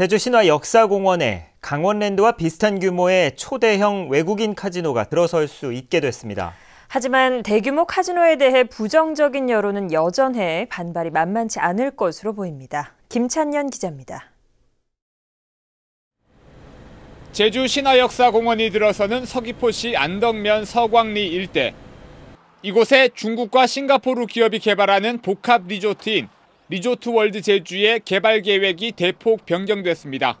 제주 신화 역사공원에 강원랜드와 비슷한 규모의 초대형 외국인 카지노가 들어설 수 있게 됐습니다. 하지만 대규모 카지노에 대해 부정적인 여론은 여전해 반발이 만만치 않을 것으로 보입니다. 김찬년 기자입니다. 제주 신화역사공원이 들어서는 서귀포시 안덕면 서광리 일대. 이곳에 중국과 싱가포르 기업이 개발하는 복합 리조트인 리조트 월드 제주의 개발 계획이 대폭 변경됐습니다.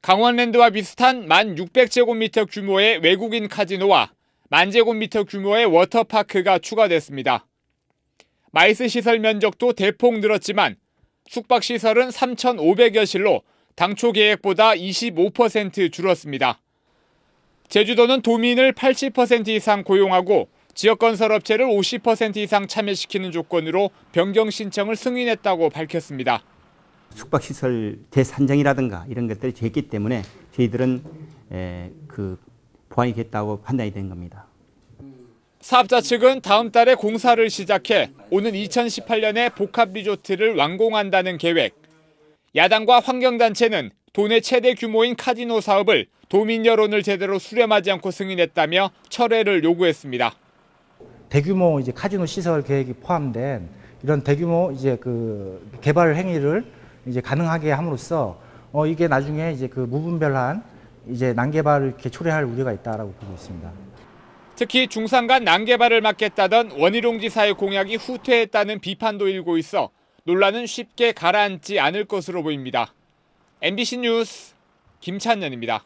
강원랜드와 비슷한 1,600제곱미터 규모의 외국인 카지노와 1 만제곱미터 규모의 워터파크가 추가됐습니다. 마이스 시설 면적도 대폭 늘었지만 숙박시설은 3,500여실로 당초 계획보다 25% 줄었습니다. 제주도는 도민을 80% 이상 고용하고 지역건설업체를 50% 이상 참여시키는 조건으로 변경 신청을 승인했다고 밝혔습니다. 숙박시설 재산정이라든가 이런 것들이 됐기 때문에 저희들은 그 보완이 됐다고 판단이 된 겁니다. 사업자 측은 다음 달에 공사를 시작해 오는 2018년에 복합리조트를 완공한다는 계획. 야당과 환경단체는 도내 최대 규모인 카지노 사업을 도민 여론을 제대로 수렴하지 않고 승인했다며 철회를 요구했습니다. 대규모 이제 카지노 시설 계획이 포함된 이런 대규모 이제 그 개발 행위를 이제 가능하게 함으로써 어 이게 나중에 이제 그 무분별한 이제 난개발을 이렇게 초래할 우려가 있다라고 보고 있습니다. 특히 중산간 난개발을 막겠다던 원희룡 지사의 공약이 후퇴했다는 비판도 일고 있어 논란은 쉽게 가라앉지 않을 것으로 보입니다. MBC 뉴스 김찬년입니다.